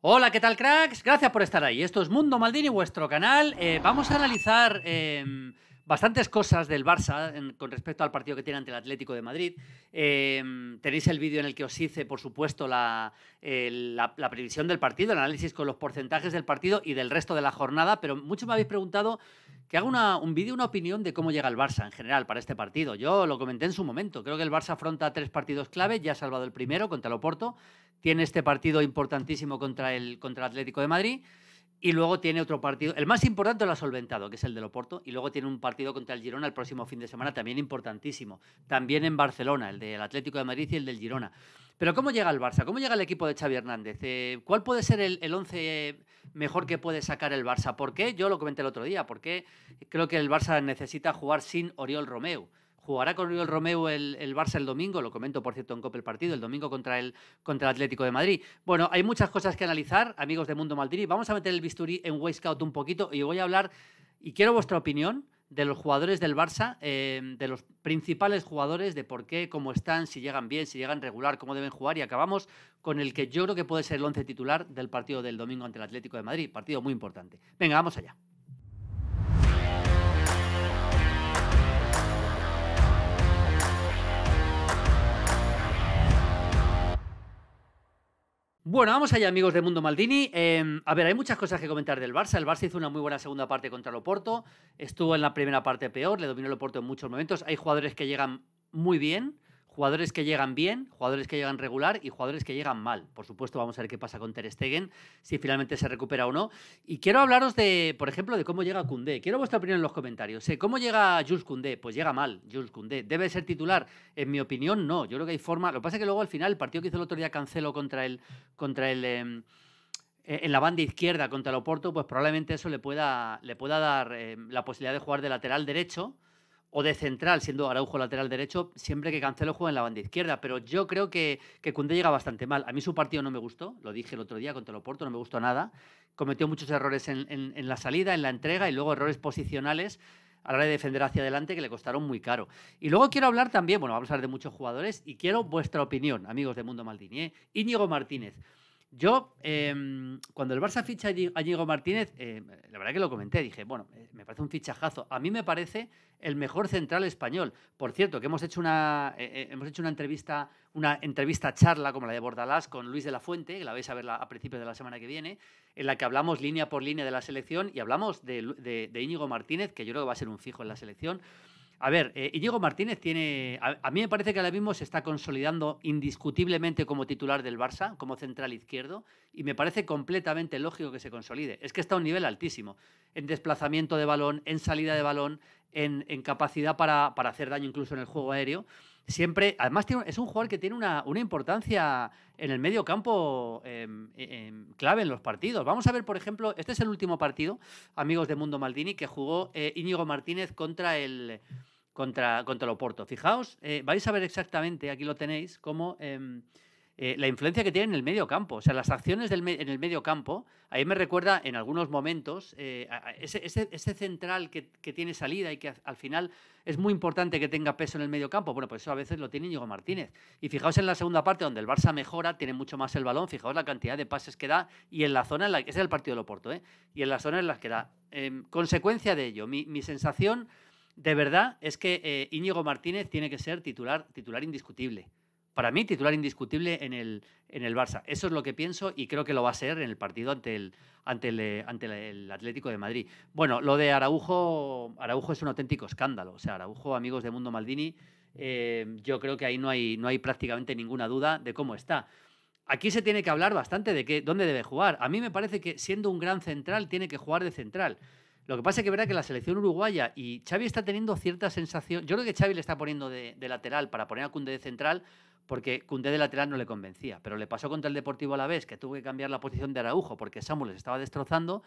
Hola, ¿qué tal cracks? Gracias por estar ahí. Esto es Mundo Maldini, vuestro canal. Eh, vamos a analizar em, bastantes cosas del Barça con respecto al partido que tiene ante el Atlético de Madrid. Em, tenéis el vídeo en el que os hice, por supuesto, la, previsión del partido, el análisis con los porcentajes del partido y del resto de la jornada, pero muchos me habéis preguntado que haga un vídeo, una opinión de cómo llega el Barça en general para este partido. Yo lo comenté en su momento. Creo que el Barça afronta tres partidos clave, ya ha salvado el primero contra el Oporto tiene este partido importantísimo contra el, contra Atlético de Madrid. Y luego tiene otro partido, el más importante lo ha solventado, que es el de Oporto, y luego tiene un partido contra el Girona el próximo fin de semana, también importantísimo. También en Barcelona, el del Atlético de Madrid y el del Girona. Pero ¿cómo llega el Barça? ¿Cómo llega el equipo de Xavi Hernández? Eh, ¿Cuál puede ser el, el, once mejor que puede sacar el Barça? ¿Por qué? Yo lo comenté el otro día, porque creo que el Barça necesita jugar sin Oriol Romeu. Jugará con el Romeo el, Barça el domingo, lo comento por cierto en Copa el partido, el domingo contra el, contra Atlético de Madrid. Bueno, hay muchas cosas que analizar, amigos de Mundo Maldini. Vamos a meter el bisturí en Wayscout un poquito y voy a hablar, y quiero vuestra opinión de los jugadores del Barça, eh, de los principales jugadores, de por qué, cómo están, si llegan bien, si llegan regular, cómo deben jugar. Y acabamos con el que yo creo que puede ser el once titular del partido del domingo ante el Atlético de Madrid. Partido muy importante. Venga, vamos allá. Bueno, vamos allá, amigos de Mundo Maldini. Em, a ver, hay muchas cosas que comentar del Barça. El Barça hizo una muy buena segunda parte contra el Oporto. Estuvo en la primera parte peor, le dominó el Oporto en muchos momentos. Hay jugadores que llegan muy bien jugadores que llegan bien, jugadores que llegan regular y jugadores que llegan mal. Por supuesto, vamos a ver qué pasa con Ter Stegen, si finalmente se recupera o no. Y quiero hablaros de, por ejemplo, de cómo llega Cundé. Quiero vuestra opinión en los comentarios. Eh, ¿Cómo llega Jules Cundé? Pues llega mal, Jules Cundé. ¿Debe ser titular? En mi opinión, no. Yo creo que hay forma. Lo que pasa es que luego al final, el partido que hizo el otro día Cancelo contra el. Contra el em, e, en la banda izquierda contra el Oporto, pues probablemente eso le pueda, le pueda dar em, la posibilidad de jugar de lateral derecho, o de central, siendo Araujo lateral derecho, siempre que Cancelo juega en la banda izquierda. Pero yo creo que, que Cundé llega bastante mal. A mí su partido no me gustó, lo dije el otro día contra el Porto, no me gustó nada. Cometió muchos errores en, la salida, en la entrega y luego errores posicionales a la hora de defender hacia adelante que le costaron muy caro. Y luego quiero hablar también, bueno, vamos a hablar de muchos jugadores y quiero vuestra opinión, amigos de Mundo Maldini. ¿eh? Íñigo Martínez. Yo, em, cuando el Barça ficha a Íñigo Martínez, em, la verdad que lo comenté, dije, bueno, eh, me parece un fichajazo. A mí me parece el mejor central español. Por cierto, que hemos hecho una, eh, eh, hemos hecho una entrevista, una entrevista charla como la de Bordalás con Luis de la Fuente, que la vais a ver a principios de la semana que viene, en la que hablamos línea por línea de la selección y hablamos de, de Íñigo Martínez, que yo creo que va a ser un fijo en la selección. A ver, eh, Martínez tiene. A, mí me parece que ahora mismo se está consolidando indiscutiblemente como titular del Barça, como central izquierdo, y me parece completamente lógico que se consolide. Es que está a un nivel altísimo en desplazamiento de balón, en salida de balón, en, capacidad para, para hacer daño incluso en el juego aéreo siempre, además es un jugador que tiene una, importancia en el medio campo em, e, em, clave en los partidos. Vamos a ver, por ejemplo, este es el último partido, amigos de Mundo Maldini, que jugó eh, Íñigo Martínez contra el, contra, contra el Oporto. Fijaos, eh, vais a ver exactamente, aquí lo tenéis, cómo... Em, eh, la influencia que tiene en el medio campo. O sea, las acciones en el medio campo, ahí me recuerda en algunos momentos eh, ese, central que, tiene salida y que al final es muy importante que tenga peso en el medio campo. Bueno, pues eso a veces lo tiene Íñigo Martínez. Y fijaos en la segunda parte, donde el Barça mejora, tiene mucho más el balón, fijaos la cantidad de pases que da y en la zona en la que. es el partido de Loporto, ¿eh? Y en la zona en la que da. consecuencia de ello, mi, sensación de verdad es que eh, Íñigo Martínez tiene que ser titular, titular indiscutible para mí, titular indiscutible en el, en el Barça. Eso es lo que pienso y creo que lo va a ser en el partido ante el, ante eh, ante el Atlético de Madrid. Bueno, lo de Araujo, Araujo es un auténtico escándalo. O sea, Araujo, amigos de Mundo Maldini, eh, yo creo que ahí no hay, no hay prácticamente ninguna duda de cómo está. Aquí se tiene que hablar bastante de dónde debe jugar. A mí me parece que siendo un gran central tiene que jugar de central. Lo que pasa es que verá que la selección uruguaya y Xavi está teniendo cierta sensación. Yo creo que Xavi le está poniendo de, de lateral para poner a Cunde de central porque Cundé de lateral no le convencía. Pero le pasó contra el Deportivo a la vez, que tuvo que cambiar la posición de Araujo porque Samuel se estaba destrozando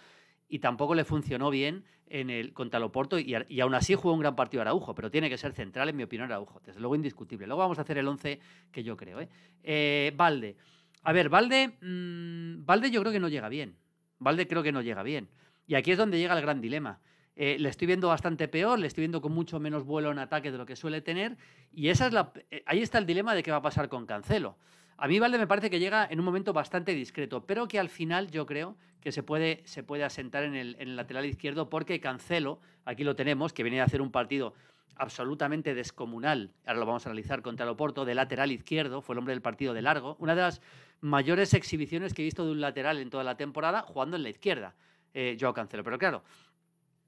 y tampoco le funcionó bien en el, contra el y, aún así jugó un gran partido Araujo, pero tiene que ser central, en mi opinión, Araujo. Desde luego indiscutible. Luego vamos a hacer el 11 que yo creo. ¿eh? Eh, Valde. A ver, Valde, mm, Valde yo creo que no llega bien. Valde creo que no llega bien. Y aquí es donde llega el gran dilema. Eh, le estoy viendo bastante peor, le estoy viendo con mucho menos vuelo en ataque de lo que suele tener. Y esa es la, eh, ahí está el dilema de qué va a pasar con Cancelo. A mí Valde me parece que llega en un momento bastante discreto, pero que al final yo creo que se puede, se puede asentar en el, lateral izquierdo porque Cancelo, aquí lo tenemos, que viene a hacer un partido absolutamente descomunal, ahora lo vamos a analizar contra el Oporto, de lateral izquierdo, fue el hombre del partido de largo, una de las mayores exhibiciones que he visto de un lateral en toda la temporada jugando en la izquierda, yo eh, Joao Cancelo. Pero claro,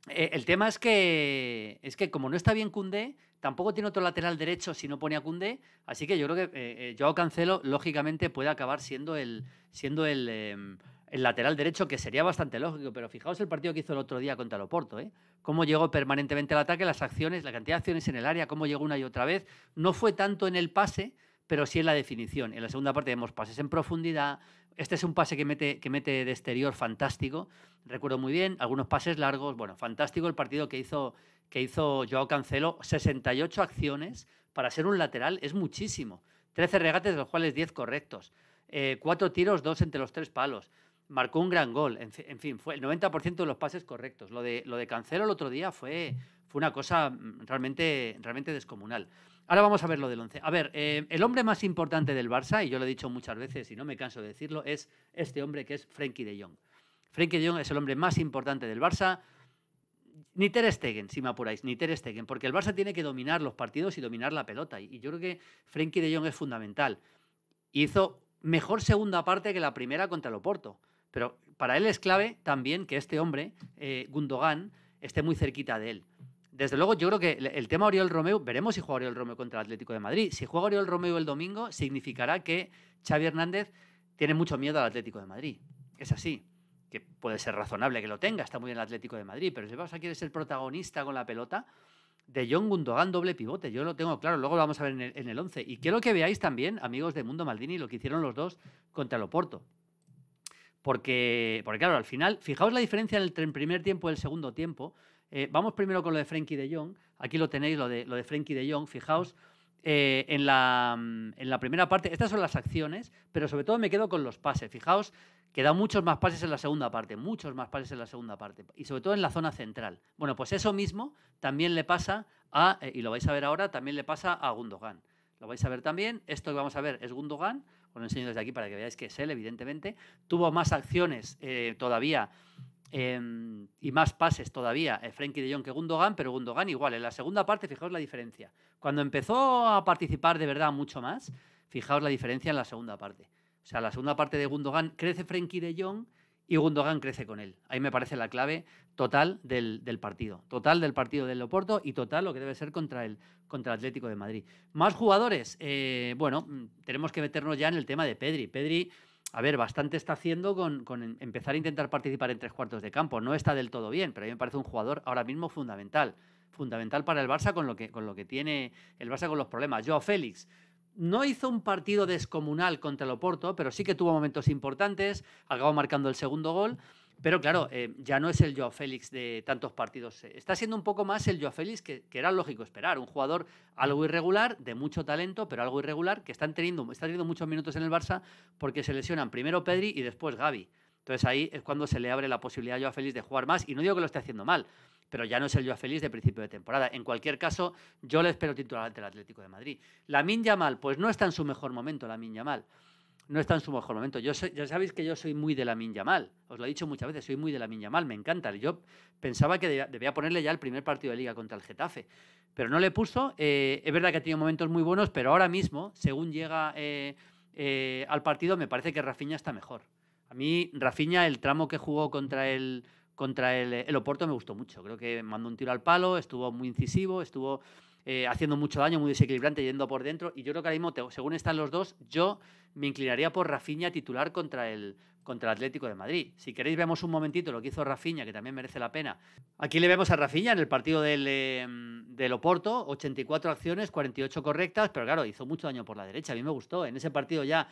eh, el tema es que, es que como no está bien Cundé, tampoco tiene otro lateral derecho si no pone a Cundé, así que yo creo que eh, eh, Joao Cancelo, lógicamente, puede acabar siendo el, siendo em, el, lateral derecho, que sería bastante lógico, pero fijaos el partido que hizo el otro día contra el ¿eh? cómo llegó permanentemente al ataque, las acciones, la cantidad de acciones en el área, cómo llegó una y otra vez, no fue tanto en el pase, pero sí en la definición. En la segunda parte vemos pases en profundidad. Este es un pase que mete, que mete de exterior fantástico. Recuerdo muy bien, algunos pases largos. Bueno, fantástico el partido que hizo, que hizo Joao Cancelo. 68 acciones para ser un lateral es muchísimo. 13 regates, de los cuales 10 correctos. Eh, cuatro tiros, 2 entre los tres palos. Marcó un gran gol. En, fin, fue el 90% de los pases correctos. Lo de, lo de Cancelo el otro día fue, fue una cosa mm, realmente, realmente descomunal. Ahora vamos a ver lo del 11. A ver, eh, el hombre más importante del Barça, y yo lo he dicho muchas veces y no me canso de decirlo, es este hombre que es Frenkie de Jong. Frenkie de Jong es el hombre más importante del Barça. Ni Ter Stegen, si me apuráis, ni Ter Stegen, porque el Barça tiene que dominar los partidos y dominar la pelota. Y yo creo que Frenkie de Jong es fundamental. Hizo mejor segunda parte que la primera contra el Oporto. Pero para él es clave también que este hombre, eh, Gundogan, esté muy cerquita de él. Desde luego, yo creo que el tema Oriol Romeu, veremos si juega Oriol Romeu contra el Atlético de Madrid. Si juega Oriol Romeu el domingo, significará que Xavi Hernández tiene mucho miedo al Atlético de Madrid. Es así, que puede ser razonable que lo tenga, está muy bien el Atlético de Madrid, pero si vas a querer ser protagonista con la pelota, de John Gundogan doble pivote, yo lo tengo claro, luego lo vamos a ver en el 11. Y quiero que veáis también, amigos de Mundo Maldini, lo que hicieron los dos contra el Oporto. Porque, porque claro, al final, fijaos la diferencia entre el primer tiempo y el segundo tiempo. Eh, vamos primero con lo de Frankie de Jong. Aquí lo tenéis, lo de, lo de Frenkie de Jong. Fijaos, eh, mm, en, la, primera parte, estas son las acciones, pero sobre todo me quedo con los pases. Fijaos que da muchos más pases en la segunda parte, muchos más pases en la segunda parte, y sobre todo en la zona central. Bueno, pues eso mismo también le pasa a, eh, y lo vais a ver ahora, también le pasa a Gundogan. Lo vais a ver también. Esto que vamos a ver es Gundogan, os lo enseño desde aquí para que veáis que es él, evidentemente. Tuvo más acciones todavía Em, y más pases todavía, eh, Frenkie de Jong que Gundogan, pero Gundogan igual. En la segunda parte, fijaos la diferencia. Cuando empezó a participar de verdad mucho más, fijaos la diferencia en la segunda parte. O sea, la segunda parte de Gundogan crece Frenkie de Jong y Gundogan crece con él. Ahí me parece la clave total del, partido. Total del partido del Oporto y total lo que debe ser contra el, contra el Atlético de Madrid. Más jugadores. Eh, bueno, mm, tenemos que meternos ya en el tema de Pedri. Pedri a ver, bastante está haciendo con, empezar a intentar participar en tres cuartos de campo. No está del todo bien, pero a mí me parece un jugador ahora mismo fundamental. Fundamental para el Barça con lo que, con lo que tiene el Barça con los problemas. yo Félix. No hizo un partido descomunal contra el Oporto, pero sí que tuvo momentos importantes, acabó marcando el segundo gol. Pero claro, eh, ya no es el Joao Félix de tantos partidos. Está siendo un poco más el Joao Félix que, era lógico esperar. Un jugador algo irregular, de mucho talento, pero algo irregular, que está teniendo muchos minutos en el Barça porque se lesionan primero Pedri y después Gaby. Entonces ahí es cuando se le abre la posibilidad a Joao Félix de jugar más. Y no digo que lo esté haciendo mal, pero ya no es el Joao Félix de principio de temporada. En cualquier caso, yo le espero titular ante el Atlético de Madrid. La Mal, pues no está en su mejor momento la Mal no está en su mejor momento. Yo ya sabéis que yo soy muy de la mal os lo he dicho muchas veces, soy muy de la mal me encanta. Yo pensaba que debía, ponerle ya el primer partido de liga contra el Getafe, pero no le puso. Eh, es verdad que ha tenido momentos muy buenos, pero ahora mismo, según llega eh, eh, al partido, me parece que Rafinha está mejor. A mí, Rafinha, el tramo que jugó contra el, contra el, el Oporto me gustó mucho. Creo que mandó un tiro al palo, estuvo muy incisivo, estuvo eh, haciendo mucho daño, muy desequilibrante, yendo por dentro. Y yo creo que ahora según están los dos, yo me inclinaría por Rafinha titular contra el, contra Atlético de Madrid. Si queréis, vemos un momentito lo que hizo Rafinha, que también merece la pena. Aquí le vemos a Rafinha en el partido del, em, Oporto, 84 acciones, 48 correctas, pero claro, hizo mucho daño por la derecha. A mí me gustó. En ese partido ya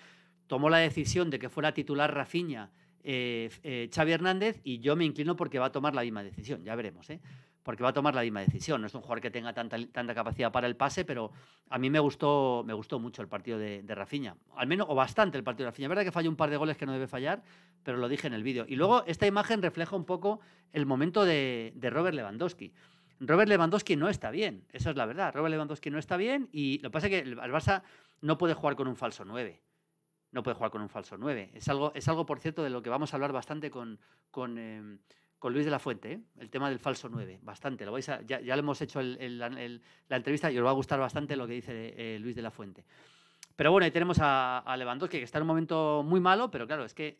tomó la decisión de que fuera titular Rafinha. Eh, eh, Xavi Hernández y yo me inclino porque va a tomar la misma decisión, ya veremos. ¿eh? porque va a tomar la misma decisión. No es un jugador que tenga tanta, tanta capacidad para el pase, pero a mí me gustó, me gustó mucho el partido de, de Rafinha. Al menos, o bastante el partido de Rafinha. Es verdad que falló un par de goles que no debe fallar, pero lo dije en el vídeo. Y luego esta imagen refleja un poco el momento de, Robert Lewandowski. Robert Lewandowski no está bien, esa es la verdad. Robert Lewandowski no está bien y lo que pasa es que el Barça no puede jugar con un falso 9 no puede jugar con un falso 9. Es algo, es algo, por cierto, de lo que vamos a hablar bastante con, con, eh, con Luis de la Fuente, ¿eh? el tema del falso 9, bastante. Lo vais ya, ya, le hemos hecho la entrevista y os va a gustar bastante lo que dice eh, Luis de la Fuente. Pero bueno, ahí tenemos a, a, que está en un momento muy malo, pero claro, es que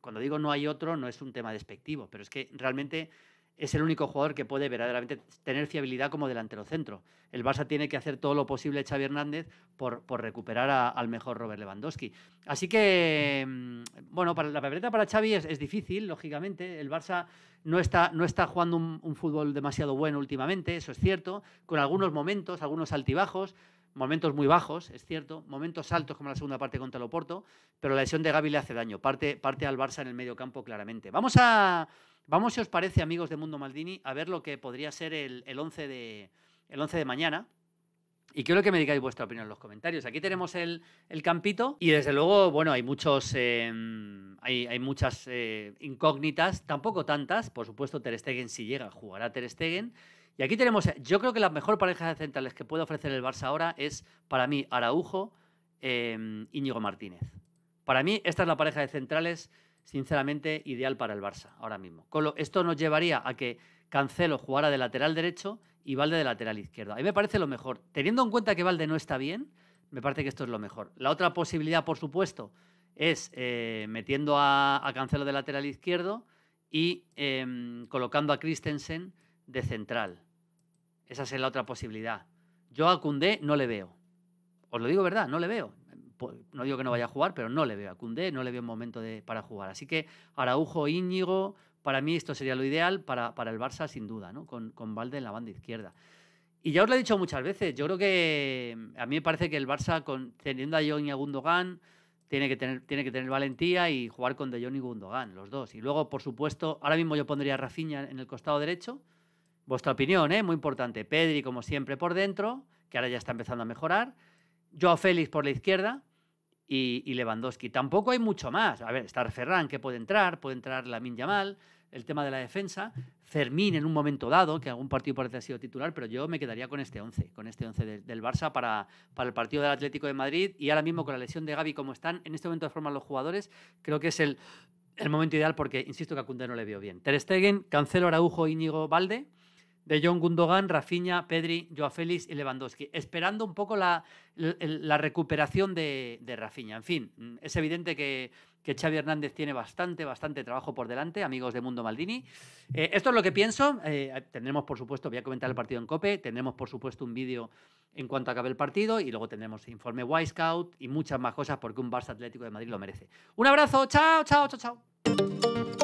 cuando digo no hay otro, no es un tema despectivo, pero es que realmente es el único jugador que puede verdaderamente tener fiabilidad como delantero centro. El Barça tiene que hacer todo lo posible, Xavi Hernández, por, por recuperar al mejor Robert Lewandowski. Así que, mm, bueno, para la pebreta para Xavi es, difícil, lógicamente. El Barça no está, no está jugando un, fútbol demasiado bueno últimamente, eso es cierto, con algunos momentos, algunos altibajos momentos muy bajos, es cierto, momentos altos como la segunda parte contra el Oporto, pero la lesión de Gaby le hace daño, parte, parte al Barça en el medio campo claramente. Vamos a, Vamos, si os parece, amigos de Mundo Maldini, a ver lo que podría ser el, 11, de, el 11 de mañana. Y quiero que me digáis vuestra opinión en los comentarios. Aquí tenemos el, campito y desde luego, bueno, hay muchos, em, hay, muchas eh, incógnitas, tampoco tantas. Por supuesto, Ter Stegen si llega, jugará Ter Stegen. Y aquí tenemos, yo creo que la mejor pareja de centrales que puede ofrecer el Barça ahora es, para mí, Araujo, eh, Íñigo Martínez. Para mí, esta es la pareja de centrales sinceramente ideal para el Barça ahora mismo. esto nos llevaría a que Cancelo jugara de lateral derecho y Valde de lateral izquierdo. A mí me parece lo mejor. Teniendo en cuenta que Valde no está bien, me parece que esto es lo mejor. La otra posibilidad, por supuesto, es eh, metiendo a, Cancelo de lateral izquierdo y em, colocando a Christensen de central. Esa es la otra posibilidad. Yo a Cundé no le veo. Os lo digo verdad, no le veo no digo que no vaya a jugar, pero no le veo a Cundé, no le veo un momento de, para jugar. Así que Araujo, Íñigo, para mí esto sería lo ideal para, el Barça, sin duda, ¿no? con, con Valde en la banda izquierda. Y ya os lo he dicho muchas veces, yo creo que mm, a mí me parece que el Barça, con, teniendo a John y a Gundogan, tiene que, tener, tiene que tener valentía y jugar con De Jong y Gundogan, los dos. Y luego, por supuesto, ahora mismo yo pondría a Rafinha en el costado derecho. Vuestra opinión, ¿eh? muy importante. Pedri, como siempre, por dentro, que ahora ya está empezando a mejorar. Joao Félix por la izquierda y, Lewandowski. Tampoco hay mucho más. A ver, está Ferran que puede entrar, puede entrar Lamin Yamal, el tema de la defensa. Fermín en un momento dado, que algún partido parece ha sido titular, pero yo me quedaría con este 11, con este 11 del Barça para, para el partido del Atlético de Madrid. Y ahora mismo con la lesión de Gaby como están, en este momento de forma los jugadores, creo que es el, momento ideal porque, insisto, que a no le vio bien. Ter Stegen, Cancelo, Araujo, Íñigo, Valde de John Gundogan, Rafinha, Pedri, Joa Félix y Lewandowski, esperando un poco la, recuperación de, de, Rafinha. En fin, mm, es evidente que, que, Xavi Hernández tiene bastante, bastante trabajo por delante, amigos de Mundo Maldini. Eh, esto es lo que pienso. Eh, tendremos, por supuesto, voy a comentar el partido en COPE, tendremos, por supuesto, un vídeo en cuanto acabe el partido y luego tendremos informe Wisecout y muchas más cosas porque un Barça Atlético de Madrid lo merece. Un abrazo, chao, chao, chao, chao.